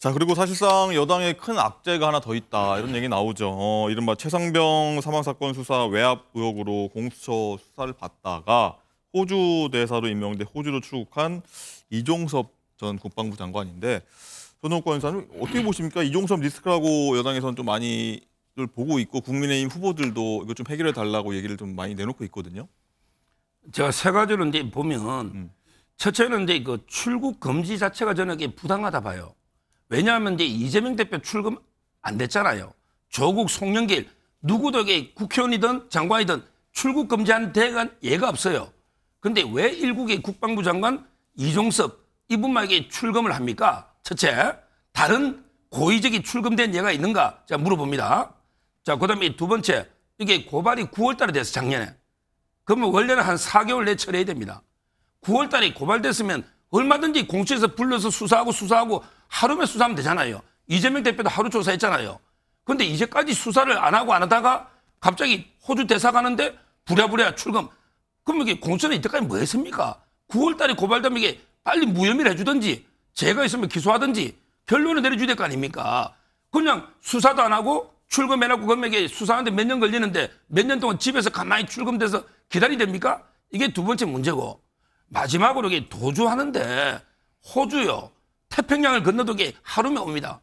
자 그리고 사실상 여당의 큰 악재가 하나 더 있다 이런 얘기 나오죠. 어, 이른바 최상병 사망 사건 수사 외압 의혹으로 공수처 수사를 받다가 호주 대사로 임명돼 호주로 출국한 이종섭 전 국방부 장관인데 전호권 의사님 어떻게 보십니까? 이종섭 리스크라고 여당에서는 좀 많이 들 보고 있고 국민의힘 후보들도 이거 좀 해결해 달라고 얘기를 좀 많이 내놓고 있거든요. 제가 세가지로 이제 보면 음. 첫째는 이제 그 출국 금지 자체가 저는 게 부당하다 봐요. 왜냐하면 이제 이재명 대표 출금 안 됐잖아요. 조국 송영길 누구덕에 국회의원이든 장관이든 출국 금지한 대관 예가 없어요. 근데 왜 일국의 국방부 장관 이종섭 이분만에게 출금을 합니까? 첫째, 다른 고의적이 출금된 예가 있는가? 제가 물어봅니다. 자, 그 다음에 두 번째, 이게 고발이 9월 달에 돼서 작년에. 그러면 원래는 한 4개월 내 처리해야 됩니다. 9월 달에 고발됐으면 얼마든지 공수처에서 불러서 수사하고 수사하고 하루면 수사하면 되잖아요. 이재명 대표도 하루 조사했잖아요. 근데 이제까지 수사를 안 하고 안 하다가 갑자기 호주 대사 가는데 부랴부랴 출금. 그럼 이게 공천에 이때까지 뭐 했습니까? 9월 달에 고발되면 이게 빨리 무혐의를 해주든지 죄가 있으면 기소하든지 결론을 내려줘야 될거 아닙니까? 그냥 수사도 안 하고 출금해놓고 그러면 이게 수사하는데 몇 년 걸리는데 몇 년 동안 집에서 가만히 출금돼서 기다리 됩니까? 이게 두 번째 문제고 마지막으로 이게 도주하는데 호주요 태평양을 건너도게 하루면 옵니다.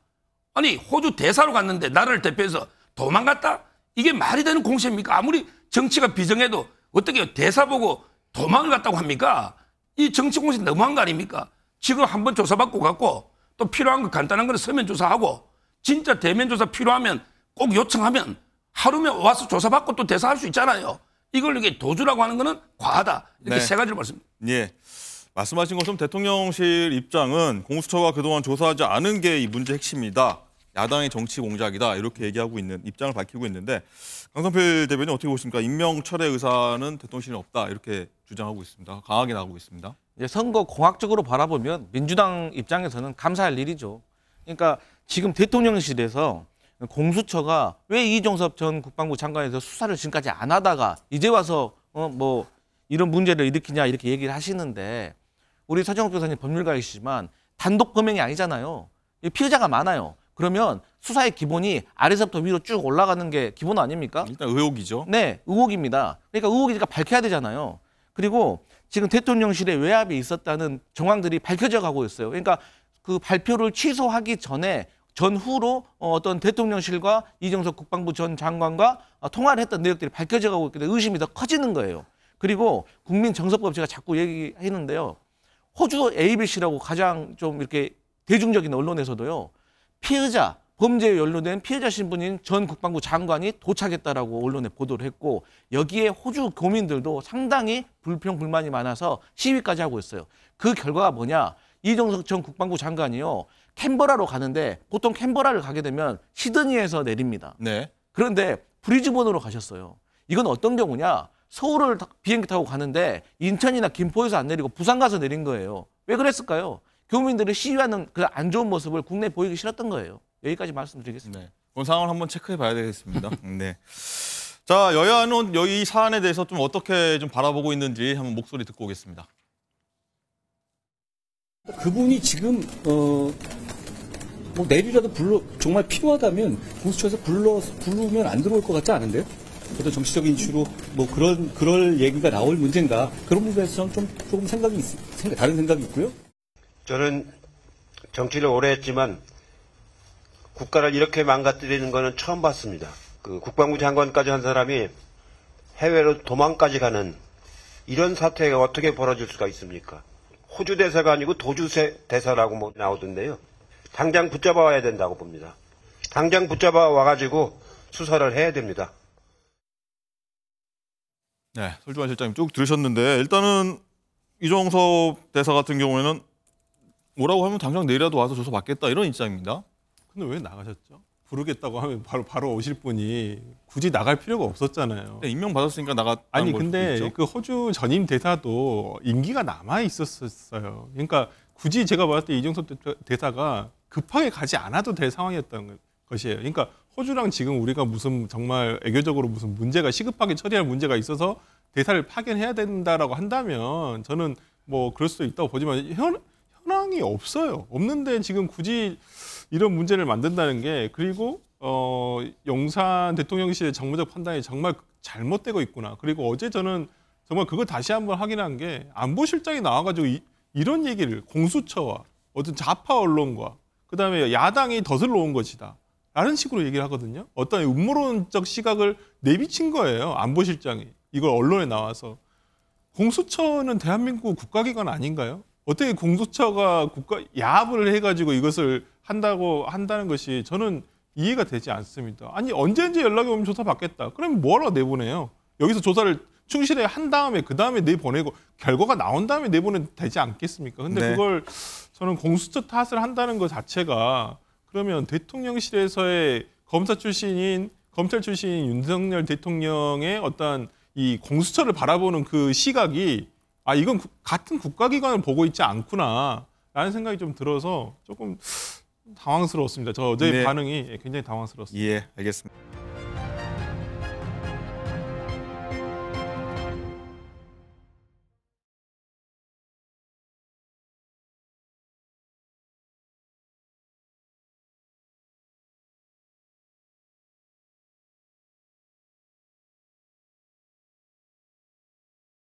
아니 호주 대사로 갔는데 나라를 대표해서 도망갔다? 이게 말이 되는 공세입니까? 아무리 정치가 비정해도 어떻게 대사 보고 도망을 갔다고 합니까? 이 정치 공세 너무한 거 아닙니까? 지금 한 번 조사받고 갔고 또 필요한 거 간단한 거는 서면 조사하고 진짜 대면 조사 필요하면 꼭 요청하면 하루면 와서 조사받고 또 대사할 수 있잖아요. 이걸 이게 도주라고 하는 거는 과하다. 이렇게 네. 세 가지를 말씀드립 예. 말씀하신 것처럼 대통령실 입장은 공수처가 그동안 조사하지 않은 게 이 문제 핵심이다. 야당의 정치 공작이다 이렇게 얘기하고 있는 입장을 밝히고 있는데 강성필 대변인 어떻게 보십니까? 임명 철회 의사는 대통령실에 없다 이렇게 주장하고 있습니다. 강하게 나오고 있습니다. 이제 선거 공학적으로 바라보면 민주당 입장에서는 감사할 일이죠. 그러니까 지금 대통령실에서 공수처가 왜 이종섭 전 국방부 장관에서 수사를 지금까지 안 하다가 이제 와서 어뭐 이런 문제를 일으키냐 이렇게 얘기를 하시는데 우리 서정욱 교사님 법률가이시지만 단독 범행이 아니잖아요. 피의자가 많아요. 그러면 수사의 기본이 아래서부터 위로 쭉 올라가는 게 기본 아닙니까? 일단 의혹이죠. 네, 의혹입니다. 그러니까 의혹이니까 밝혀야 되잖아요. 그리고 지금 대통령실에 외압이 있었다는 정황들이 밝혀져 가고 있어요. 그러니까 그 발표를 취소하기 전에 전후로 어, 어떤 대통령실과 이정석 국방부 전 장관과 어, 통화를 했던 내역들이 밝혀져 가고 있기 때문에 의심이 더 커지는 거예요. 그리고 국민정서법 제가 자꾸 얘기했는데요. 호주 ABC라고 가장 좀 이렇게 대중적인 언론에서도요. 피의자, 범죄에 연루된 피해자 신분인 전 국방부 장관이 도착했다라고 언론에 보도를 했고 여기에 호주 교민들도 상당히 불평 불만이 많아서 시위까지 하고 있어요. 그 결과가 뭐냐? 이종석 전 국방부 장관이요. 캔버라로 가는데 보통 캔버라를 가게 되면 시드니에서 내립니다. 네. 그런데 브리즈번으로 가셨어요. 이건 어떤 경우냐? 서울을 비행기 타고 가는데 인천이나 김포에서 안 내리고 부산 가서 내린 거예요. 왜 그랬을까요? 교민들이 시위하는 그 안 좋은 모습을 국내에 보이기 싫었던 거예요. 여기까지 말씀드리겠습니다. 네. 그 상황을 한번 체크해 봐야 되겠습니다. 네. 자, 여야는 여기 사안에 대해서 좀 어떻게 좀 바라보고 있는지 한번 목소리 듣고 오겠습니다. 그분이 지금 어, 뭐내일라도 불러 정말 필요하다면 공수처에서 불러 부르면 안 들어올 것 같지 않은데요? 어떤 정치적인 이슈로 뭐 그런 그럴 얘기가 나올 문제인가 그런 부분에서는 좀 조금 생각이 있, 생각, 다른 생각이 있고요. 저는 정치를 오래 했지만 국가를 이렇게 망가뜨리는 것은 처음 봤습니다. 그 국방부 장관까지 한 사람이 해외로 도망까지 가는 이런 사태가 어떻게 벌어질 수가 있습니까? 호주 대사가 아니고 도주 대사라고 뭐 나오던데요. 당장 붙잡아와야 된다고 봅니다. 당장 붙잡아와가지고 수사를 해야 됩니다. 네, 설주환 실장님 쭉 들으셨는데 일단은 이종섭 대사 같은 경우에는 뭐라고 하면 당장 내일이라도 와서 조사 받겠다 이런 입장입니다. 근데 왜 나가셨죠? 부르겠다고 하면 바로 바로 오실 분이 굳이 나갈 필요가 없었잖아요. 네, 임명 받았으니까 나가. 아니 근데 그 호주 전임 대사도 임기가 남아 있었어요. 그러니까 굳이 제가 봤을 때 이종섭 대사가 급하게 가지 않아도 될 상황이었던 것이에요. 그러니까 호주랑 지금 우리가 무슨 정말 애교적으로 무슨 문제가 시급하게 처리할 문제가 있어서 대사를 파견해야 된다라고 한다면 저는 뭐 그럴 수도 있다고 보지만 현, 현황이 없어요. 없는데 지금 굳이 이런 문제를 만든다는 게 그리고 어, 용산 대통령실의 정무적 판단이 정말 잘못되고 있구나. 그리고 어제 저는 정말 그거 다시 한번 확인한 게 안보실장이 나와가지고 이, 이런 얘기를 공수처와 어떤 좌파 언론과 그다음에 야당이 덫을 놓은 것이다. 라는 식으로 얘기를 하거든요. 어떤 음모론적 시각을 내비친 거예요. 안보실장이. 이걸 언론에 나와서. 공수처는 대한민국 국가기관 아닌가요? 어떻게 공수처가 국가 야합을 해가지고 이것을 한다고 한다는 것이 저는 이해가 되지 않습니다. 아니 언제든지 연락이 오면 조사 받겠다. 그럼 뭐라 내보내요? 여기서 조사를 충실히 한 다음에 그 다음에 내보내고 결과가 나온 다음에 내보내 면 되지 않겠습니까? 근데 네. 그걸 저는 공수처 탓을 한다는 것 자체가 그러면 대통령실에서의 검사 출신인 검찰 출신인 윤석열 대통령의 어떤 이 공수처를 바라보는 그 시각이 아 이건 구, 같은 국가기관을 보고 있지 않구나라는 생각이 좀 들어서 조금 당황스러웠습니다. 저 어제 네. 반응이 예, 굉장히 당황스러웠습니다. 예, 알겠습니다.